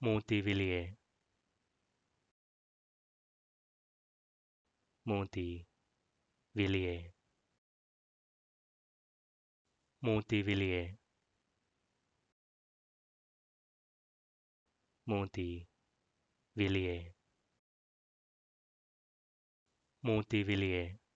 Montevilliers Montevilliers Montevilliers Montevilliers Montevilliers